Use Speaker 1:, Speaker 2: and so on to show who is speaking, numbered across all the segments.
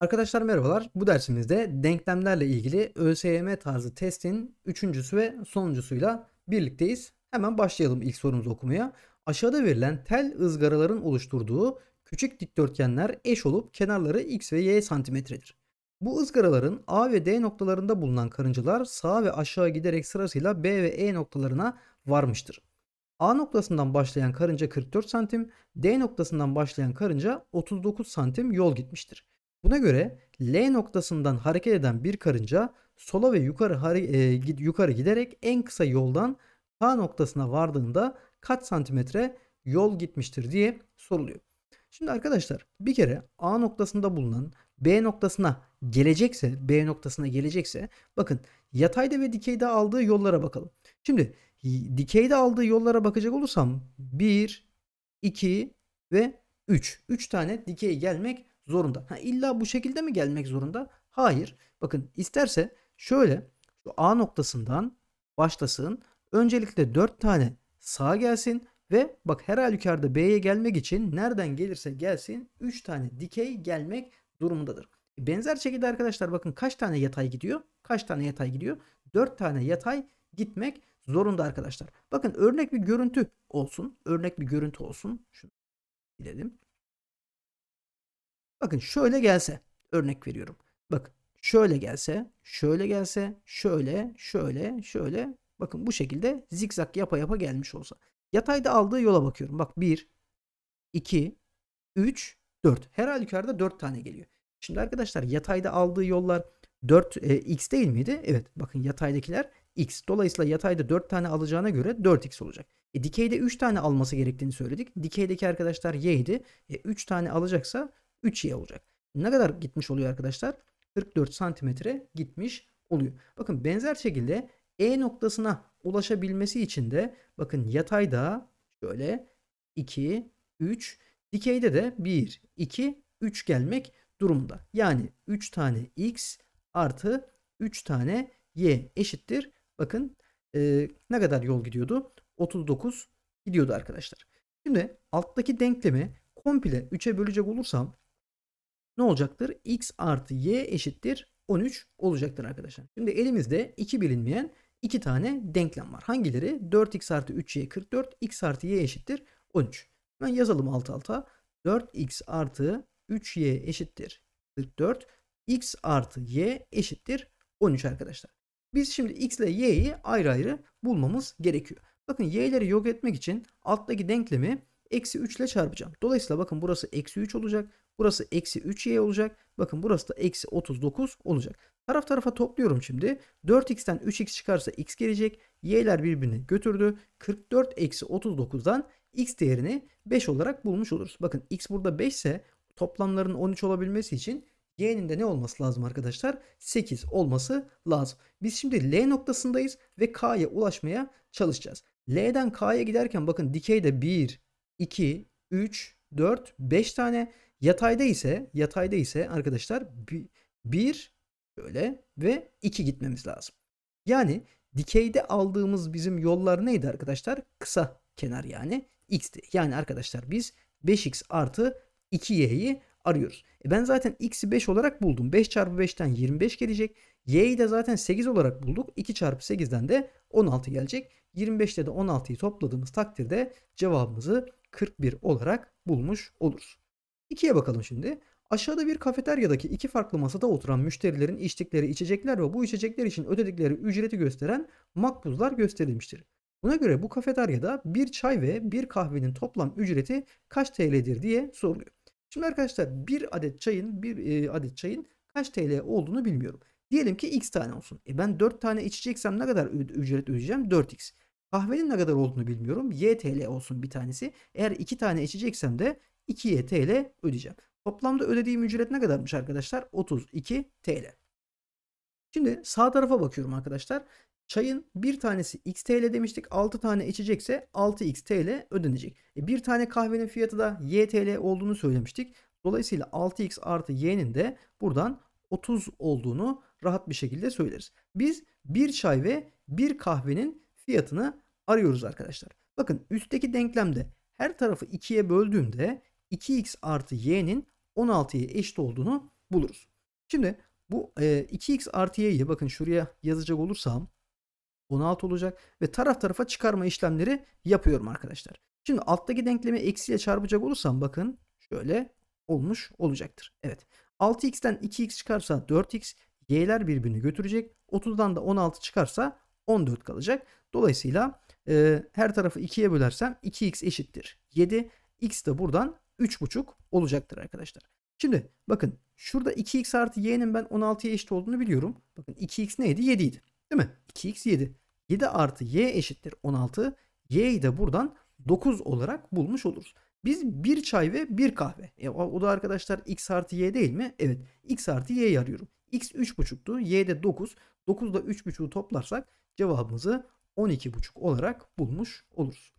Speaker 1: Arkadaşlar merhabalar. Bu dersimizde denklemlerle ilgili ÖSYM tarzı testin üçüncüsü ve sonuncusuyla birlikteyiz. Hemen başlayalım ilk sorumuzu okumaya. Aşağıda verilen tel ızgaraların oluşturduğu küçük dikdörtgenler eş olup kenarları x ve y santimetredir. Bu ızgaraların A ve D noktalarında bulunan karıncalar sağa ve aşağı giderek sırasıyla B ve E noktalarına varmıştır. A noktasından başlayan karınca 44 santim, D noktasından başlayan karınca 39 santim yol gitmiştir. Buna göre L noktasından hareket eden bir karınca sola ve yukarı e, yukarı giderek en kısa yoldan K noktasına vardığında kaç santimetre yol gitmiştir diye soruluyor. Şimdi arkadaşlar bir kere A noktasında bulunan B noktasına gelecekse B noktasına gelecekse bakın yatayda ve dikeyde aldığı yollara bakalım. Şimdi dikeyde aldığı yollara bakacak olursam 1, 2 ve 3. 3 tane dikey gelmek zorunda. Ha, illa bu şekilde mi gelmek zorunda? Hayır. Bakın isterse şöyle şu A noktasından başlasın. Öncelikle 4 tane sağa gelsin ve bak her halükarda B'ye gelmek için nereden gelirse gelsin 3 tane dikey gelmek durumundadır. Benzer şekilde arkadaşlar bakın kaç tane yatay gidiyor? Kaç tane yatay gidiyor? 4 tane yatay gitmek zorunda arkadaşlar. Bakın örnek bir görüntü olsun. Örnek bir görüntü olsun. Şunu dedim. Bakın şöyle gelse örnek veriyorum. Bak, şöyle gelse, şöyle gelse, şöyle, şöyle, şöyle. Bakın bu şekilde zikzak yapa yapa gelmiş olsa. Yatayda aldığı yola bakıyorum. Bak 1, 2, 3, 4. Her halükarda 4 tane geliyor. Şimdi arkadaşlar yatayda aldığı yollar 4 e, x değil miydi? Evet bakın yataydakiler x. Dolayısıyla yatayda 4 tane alacağına göre 4x olacak. E, dikeyde 3 tane alması gerektiğini söyledik. Dikey'deki arkadaşlar y'ydi. E, 3 tane alacaksa 3y olacak. Ne kadar gitmiş oluyor arkadaşlar? 44 santimetre gitmiş oluyor. Bakın benzer şekilde E noktasına ulaşabilmesi için de bakın yatayda şöyle 2, 3, dikeyde de 1, 2, 3 gelmek durumda. Yani 3 tane x artı 3 tane y eşittir. Bakın e, ne kadar yol gidiyordu? 39 gidiyordu arkadaşlar. Şimdi alttaki denklemi komple 3'e bölecek olursam ne olacaktır? X artı Y eşittir 13 olacaktır arkadaşlar. Şimdi elimizde iki bilinmeyen iki tane denklem var. Hangileri? 4x artı 3y 44, x artı y eşittir 13. Ben yazalım alt alta. 4x artı 3y eşittir 44, x artı y eşittir 13 arkadaşlar. Biz şimdi x ile y'yi ayrı ayrı bulmamız gerekiyor. Bakın y'leri yok etmek için alttaki denklemi eksi 3 ile çarpacağım. Dolayısıyla bakın burası eksi 3 olacak. Burası eksi 3y olacak. Bakın burası da eksi 39 olacak. Taraf tarafa topluyorum şimdi. 4x'ten 3x çıkarsa x gelecek. Y'ler birbirini götürdü. 44 eksi 39'dan x değerini 5 olarak bulmuş oluruz. Bakın x burada 5 ise toplamların 13 olabilmesi için y'nin de ne olması lazım arkadaşlar? 8 olması lazım. Biz şimdi L noktasındayız ve K'ya ulaşmaya çalışacağız. L'den K'ya giderken bakın dikeyde 1, 2, 3, 4, 5 tane Yatayda ise yatayda ise arkadaşlar 1 böyle ve 2 gitmemiz lazım. Yani dikeyde aldığımız bizim yollar neydi arkadaşlar? Kısa kenar yani x'ti. Yani arkadaşlar biz 5x artı 2y'yi arıyoruz. E ben zaten x'i 5 olarak buldum. 5 çarpı 5'ten 25 gelecek. y'yi de zaten 8 olarak bulduk. 2 çarpı 8'den de 16 gelecek. 25'te de 16'yı topladığımız takdirde cevabımızı 41 olarak bulmuş oluruz. İkiye bakalım şimdi. Aşağıda bir kafeteryadaki iki farklı masada oturan müşterilerin içtikleri içecekler ve bu içecekler için ödedikleri ücreti gösteren makbuzlar gösterilmiştir. Buna göre bu kafeteryada bir çay ve bir kahvenin toplam ücreti kaç TL'dir diye soruluyor. Şimdi arkadaşlar bir adet çayın bir e, adet çayın kaç TL olduğunu bilmiyorum. Diyelim ki x tane olsun. E ben 4 tane içeceksem ne kadar ücret ödeyeceğim? 4x. Kahvenin ne kadar olduğunu bilmiyorum. Y TL olsun bir tanesi. Eğer 2 tane içeceksem de 2 TL ödeyeceğim. Toplamda ödediğim ücret ne kadarmış arkadaşlar? 32 TL. Şimdi sağ tarafa bakıyorum arkadaşlar. Çayın bir tanesi x TL demiştik. 6 tane içecekse 6x TL ödenecek. E bir tane kahvenin fiyatı da y TL olduğunu söylemiştik. Dolayısıyla 6x artı y'nin de buradan 30 olduğunu rahat bir şekilde söyleriz. Biz bir çay ve bir kahvenin fiyatını arıyoruz arkadaşlar. Bakın üstteki denklemde her tarafı 2'ye böldüğümde 2x artı y'nin 16'ya eşit olduğunu buluruz. Şimdi bu 2x e, artı y'yi bakın şuraya yazacak olursam 16 olacak ve taraf tarafa çıkarma işlemleri yapıyorum arkadaşlar. Şimdi alttaki denklemi eksiyle çarpacak olursam bakın şöyle olmuş olacaktır. Evet 6x'ten 2x çıkarsa 4x y'ler birbirini götürecek 30'dan da 16 çıkarsa 14 kalacak. Dolayısıyla e, her tarafı 2'ye bölersem 2x eşittir 7 x de buradan 3,5 olacaktır arkadaşlar. Şimdi bakın şurada 2x artı y'nin ben 16'ya eşit olduğunu biliyorum. Bakın 2x neydi? 7 idi. Değil mi? 2x 7. 7 artı y eşittir 16. Y'yi de buradan 9 olarak bulmuş oluruz. Biz bir çay ve bir kahve. E, o da arkadaşlar x artı y değil mi? Evet. x artı y'yi arıyorum. x 3,5'tu. y de 9. 9 ile 3,5'u toplarsak cevabımızı 12,5 olarak bulmuş oluruz.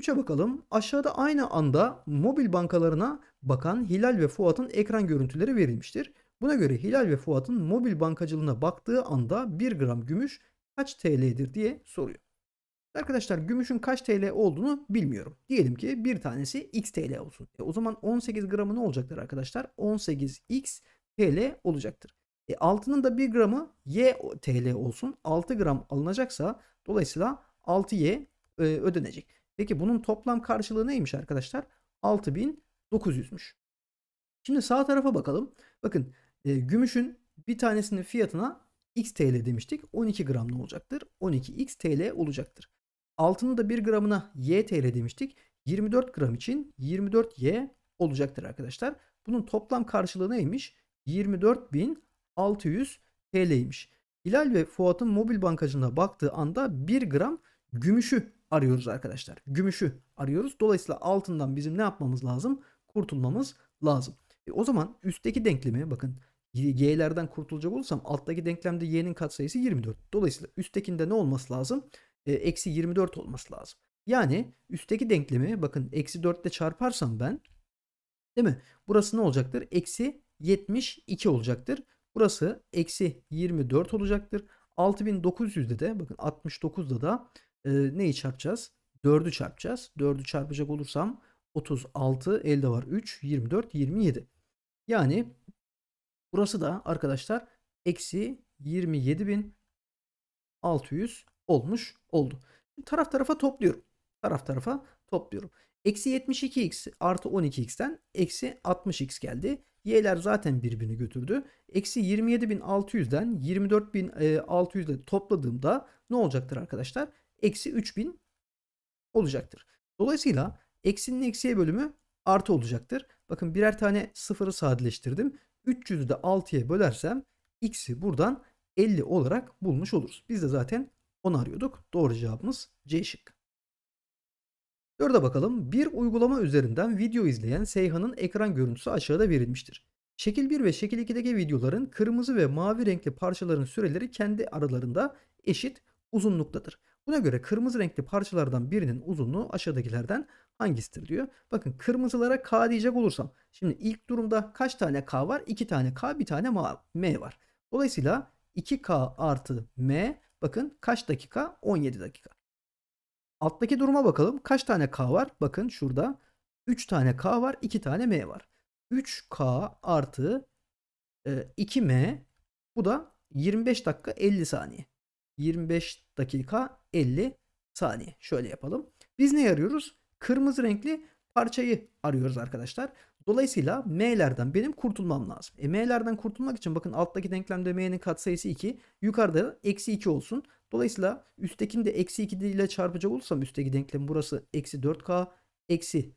Speaker 1: 3'e bakalım. Aşağıda aynı anda mobil bankalarına bakan Hilal ve Fuat'ın ekran görüntüleri verilmiştir. Buna göre Hilal ve Fuat'ın mobil bankacılığına baktığı anda 1 gram gümüş kaç TL'dir diye soruyor. Arkadaşlar gümüşün kaç TL olduğunu bilmiyorum. Diyelim ki bir tanesi x TL olsun. E, o zaman 18 gramı ne olacaktır arkadaşlar? 18 x TL olacaktır. E, altının da 1 gramı y TL olsun. 6 gram alınacaksa dolayısıyla 6y e, ödenecek. Peki bunun toplam karşılığı neymiş arkadaşlar? 6900'müş. Şimdi sağ tarafa bakalım. Bakın e, gümüşün bir tanesinin fiyatına x TL demiştik. 12 gram ne olacaktır? 12 x TL olacaktır. Altını da 1 gramına y TL demiştik. 24 gram için 24 y olacaktır arkadaşlar. Bunun toplam karşılığı neymiş? 24.600 TL'ymiş. Hilal ve Fuat'ın mobil bankacılığına baktığı anda 1 gram gümüşü arıyoruz arkadaşlar. Gümüşü arıyoruz. Dolayısıyla altından bizim ne yapmamız lazım? Kurtulmamız lazım. E o zaman üstteki denklemi bakın y'lerden kurtulacak olursam alttaki denklemde y'nin katsayısı 24. Dolayısıyla üsttekinde ne olması lazım? E, eksi 24 olması lazım. Yani üstteki denklemi bakın eksi 4 ile çarparsam ben değil mi? Burası ne olacaktır? Eksi 72 olacaktır. Burası eksi 24 olacaktır. 6900'de de bakın 69'da da e, neyi çarpacağız? 4'ü çarpacağız. 4'ü çarpacak olursam 36 elde var 3 24 27. Yani burası da arkadaşlar eksi 27.600 olmuş oldu. Şimdi taraf tarafa topluyorum. Taraf tarafa topluyorum. Eksi 72x artı 12x'ten eksi 60x geldi. Y'ler zaten birbirini götürdü. Eksi 27.600'den 24.600 ile topladığımda ne olacaktır arkadaşlar? eksi 3000 olacaktır. Dolayısıyla eksinin eksiye bölümü artı olacaktır. Bakın birer tane sıfırı sadeleştirdim. 300'ü de 6'ya bölersem x'i buradan 50 olarak bulmuş oluruz. Biz de zaten 10 arıyorduk. Doğru cevabımız C şık. Dörde bakalım. Bir uygulama üzerinden video izleyen Seyhan'ın ekran görüntüsü aşağıda verilmiştir. Şekil 1 ve şekil 2'deki videoların kırmızı ve mavi renkli parçaların süreleri kendi aralarında eşit uzunluktadır. Buna göre kırmızı renkli parçalardan birinin uzunluğu aşağıdakilerden hangisidir diyor. Bakın kırmızılara K diyecek olursam. Şimdi ilk durumda kaç tane K var? 2 tane K bir tane M var. Dolayısıyla 2K artı M bakın kaç dakika? 17 dakika. Alttaki duruma bakalım. Kaç tane K var? Bakın şurada 3 tane K var 2 tane M var. 3K artı 2M e, bu da 25 dakika 50 saniye. 25 dakika 50 saniye. Şöyle yapalım. Biz ne arıyoruz? Kırmızı renkli parçayı arıyoruz arkadaşlar. Dolayısıyla m'lerden benim kurtulmam lazım. E, m'lerden kurtulmak için bakın alttaki denklemde m'nin katsayısı 2. Yukarıda eksi 2 olsun. Dolayısıyla üsttekini de eksi 2 ile çarpacak olursam üstteki denklem burası eksi 4k eksi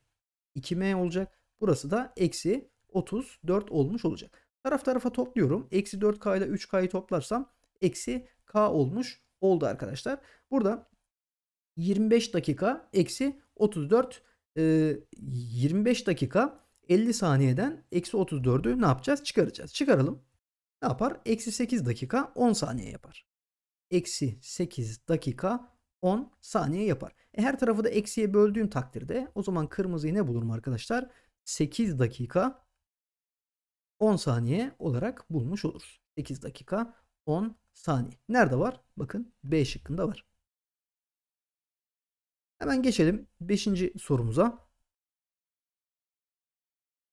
Speaker 1: 2m olacak. Burası da eksi 34 olmuş olacak. Taraf tarafa topluyorum. Eksi 4k ile 3k'yı toplarsam eksi K olmuş oldu arkadaşlar. Burada 25 dakika eksi 34 e, 25 dakika 50 saniyeden eksi 34'ü ne yapacağız? Çıkaracağız. Çıkaralım. Ne yapar? Eksi 8 dakika 10 saniye yapar. Eksi 8 dakika 10 saniye yapar. E her tarafı da eksiye böldüğüm takdirde o zaman kırmızıyı ne bulurum arkadaşlar? 8 dakika 10 saniye olarak bulmuş oluruz. 8 dakika 10 saniye. Nerede var? Bakın B şıkkında var. Hemen geçelim 5. sorumuza.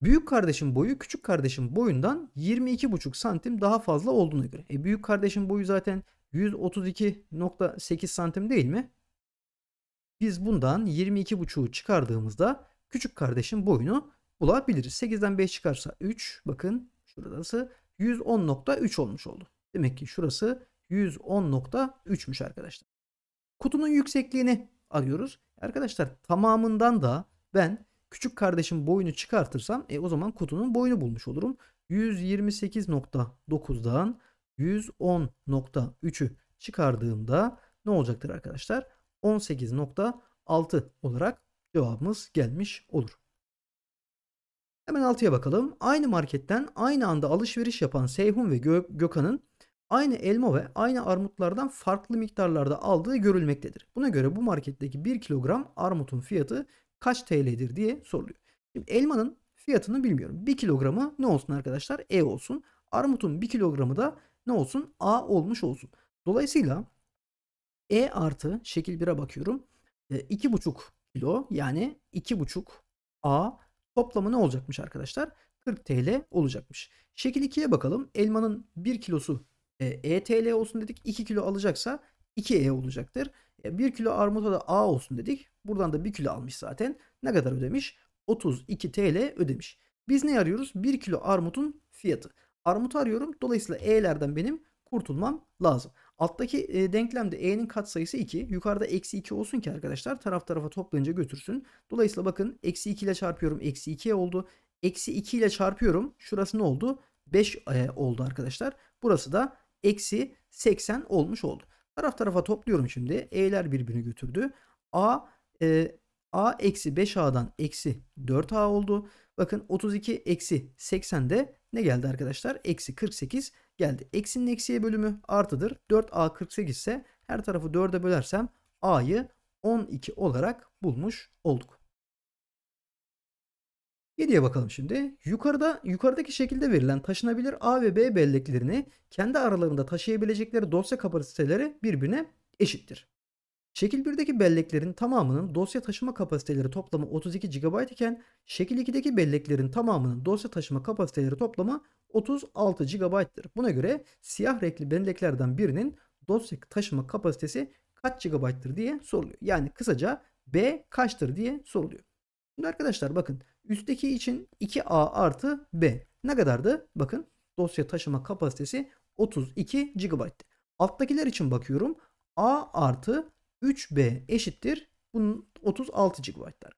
Speaker 1: Büyük kardeşin boyu küçük kardeşin boyundan 22,5 santim daha fazla olduğuna göre. E, büyük kardeşin boyu zaten 132.8 santim değil mi? Biz bundan 22,5'u çıkardığımızda küçük kardeşin boyunu bulabiliriz. 8'den 5 çıkarsa 3 bakın şurası 110.3 olmuş oldu. Demek ki şurası 110.3'müş arkadaşlar. Kutunun yüksekliğini arıyoruz. Arkadaşlar tamamından da ben küçük kardeşim boyunu çıkartırsam e, o zaman kutunun boyunu bulmuş olurum. 128.9'dan 110.3'ü çıkardığımda ne olacaktır arkadaşlar? 18.6 olarak cevabımız gelmiş olur. Hemen altıya bakalım. Aynı marketten aynı anda alışveriş yapan Seyhun ve Gö Gökhan'ın aynı elma ve aynı armutlardan farklı miktarlarda aldığı görülmektedir. Buna göre bu marketteki 1 kilogram armutun fiyatı kaç TL'dir diye soruluyor. Şimdi elmanın fiyatını bilmiyorum. 1 kilogramı ne olsun arkadaşlar? E olsun. Armutun 1 kilogramı da ne olsun? A olmuş olsun. Dolayısıyla E artı şekil 1'e bakıyorum. 2,5 e, kilo yani 2,5 A toplamı ne olacakmış arkadaşlar? 40 TL olacakmış. Şekil 2'ye bakalım. Elmanın 1 kilosu e, ETL olsun dedik 2 kilo alacaksa 2E olacaktır. E, 1 kilo armuta da A olsun dedik. Buradan da 1 kilo almış zaten. Ne kadar ödemiş? 32 TL ödemiş. Biz ne arıyoruz? 1 kilo armutun fiyatı. Armut arıyorum. Dolayısıyla E'lerden benim kurtulmam lazım. Alttaki e, denklemde e'nin katsayısı 2. Yukarıda eksi 2 olsun ki arkadaşlar taraf tarafa toplayınca götürsün. Dolayısıyla bakın eksi 2 ile çarpıyorum. Eksi 2 e oldu. Eksi 2 ile çarpıyorum. Şurası ne oldu? 5 e, oldu arkadaşlar. Burası da eksi 80 olmuş oldu. Taraf tarafa topluyorum şimdi. E'ler birbirini götürdü. A e, A eksi 5A'dan eksi 4A oldu. Bakın 32 eksi 80 de ne geldi arkadaşlar? Eksi 48 geldi. Eksinin eksiye bölümü artıdır. 4A 48 ise her tarafı 4'e bölersem A'yı 12 olarak bulmuş olduk. 7'ye bakalım şimdi. Yukarıda yukarıdaki şekilde verilen taşınabilir A ve B belleklerini kendi aralarında taşıyabilecekleri dosya kapasiteleri birbirine eşittir. Şekil 1'deki belleklerin tamamının dosya taşıma kapasiteleri toplamı 32 GB iken şekil 2'deki belleklerin tamamının dosya taşıma kapasiteleri toplamı 36 GB'tır. Buna göre siyah renkli belleklerden birinin dosya taşıma kapasitesi kaç GB'tır diye soruluyor. Yani kısaca B kaçtır diye soruluyor. Şimdi arkadaşlar bakın Üstteki için 2A artı B. Ne kadardı? Bakın dosya taşıma kapasitesi 32 GB. Alttakiler için bakıyorum. A artı 3B eşittir. Bunun 36 GB'lar.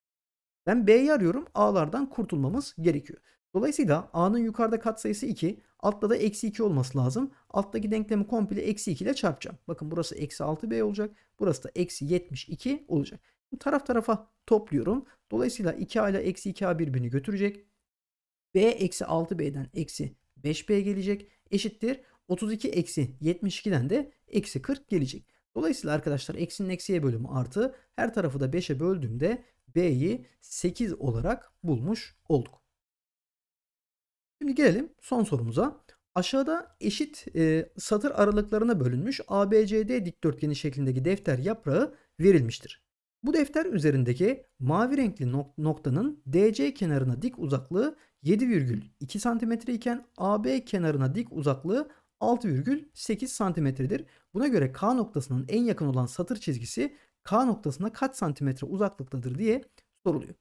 Speaker 1: Ben B'yi arıyorum. A'lardan kurtulmamız gerekiyor. Dolayısıyla A'nın yukarıda katsayısı 2. Altta da eksi 2 olması lazım. Alttaki denklemi komple eksi 2 ile çarpacağım. Bakın burası eksi 6B olacak. Burası da eksi 72 olacak taraf tarafa topluyorum. Dolayısıyla 2A ile eksi 2A birbirini götürecek. B eksi 6B'den eksi 5B gelecek. Eşittir 32 eksi 72'den de eksi 40 gelecek. Dolayısıyla arkadaşlar eksinin eksiye bölümü artı her tarafı da 5'e böldüğümde B'yi 8 olarak bulmuş olduk. Şimdi gelelim son sorumuza. Aşağıda eşit e, satır aralıklarına bölünmüş ABCD dikdörtgeni şeklindeki defter yaprağı verilmiştir. Bu defter üzerindeki mavi renkli nok noktanın DC kenarına dik uzaklığı 7,2 cm iken AB kenarına dik uzaklığı 6,8 cm'dir. Buna göre K noktasının en yakın olan satır çizgisi K noktasına kaç santimetre uzaklıktadır diye soruluyor.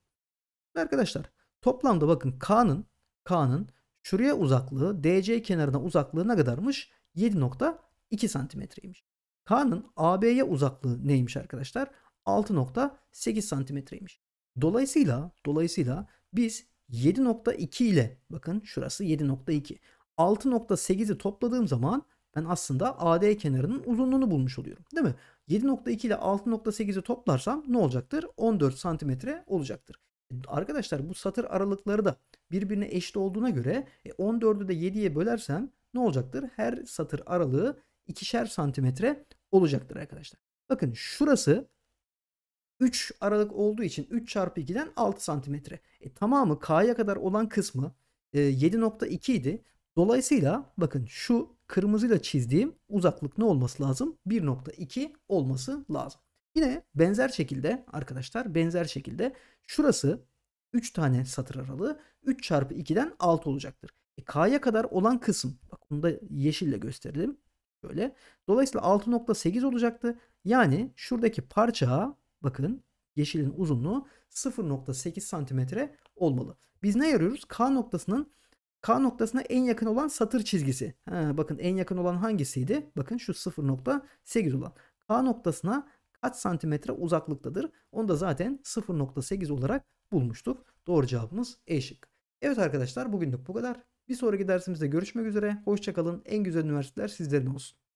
Speaker 1: Arkadaşlar toplamda bakın K'nın K'nın şuraya uzaklığı DC kenarına uzaklığı ne kadarmış? 7.2 santimetreymiş. K'nın AB'ye uzaklığı neymiş arkadaşlar? 6.8 santimetreymiş. Dolayısıyla dolayısıyla biz 7.2 ile bakın şurası 7.2. 6.8'i topladığım zaman ben aslında AD kenarının uzunluğunu bulmuş oluyorum. Değil mi? 7.2 ile 6.8'i toplarsam ne olacaktır? 14 santimetre olacaktır. E, arkadaşlar bu satır aralıkları da birbirine eşit olduğuna göre 14'ü e, de 7'ye bölersem ne olacaktır? Her satır aralığı ikişer santimetre olacaktır arkadaşlar. Bakın şurası 3 aralık olduğu için 3 çarpı 2'den 6 santimetre. E, tamamı K'ya kadar olan kısmı e, 7.2 idi. Dolayısıyla bakın şu kırmızıyla çizdiğim uzaklık ne olması lazım? 1.2 olması lazım. Yine benzer şekilde arkadaşlar benzer şekilde şurası 3 tane satır aralığı 3 çarpı 2'den 6 olacaktır. E, K'ya kadar olan kısım bak bunu da yeşille gösterelim. Böyle. Dolayısıyla 6.8 olacaktı. Yani şuradaki parça Bakın yeşilin uzunluğu 0.8 cm olmalı. Biz ne arıyoruz? K noktasının K noktasına en yakın olan satır çizgisi. Ha, bakın en yakın olan hangisiydi? Bakın şu 0.8 olan. K noktasına kaç santimetre uzaklıktadır? Onu da zaten 0.8 olarak bulmuştuk. Doğru cevabımız E şık. Evet arkadaşlar bugünlük bu kadar. Bir sonraki dersimizde görüşmek üzere. Hoşçakalın. En güzel üniversiteler sizlerin olsun.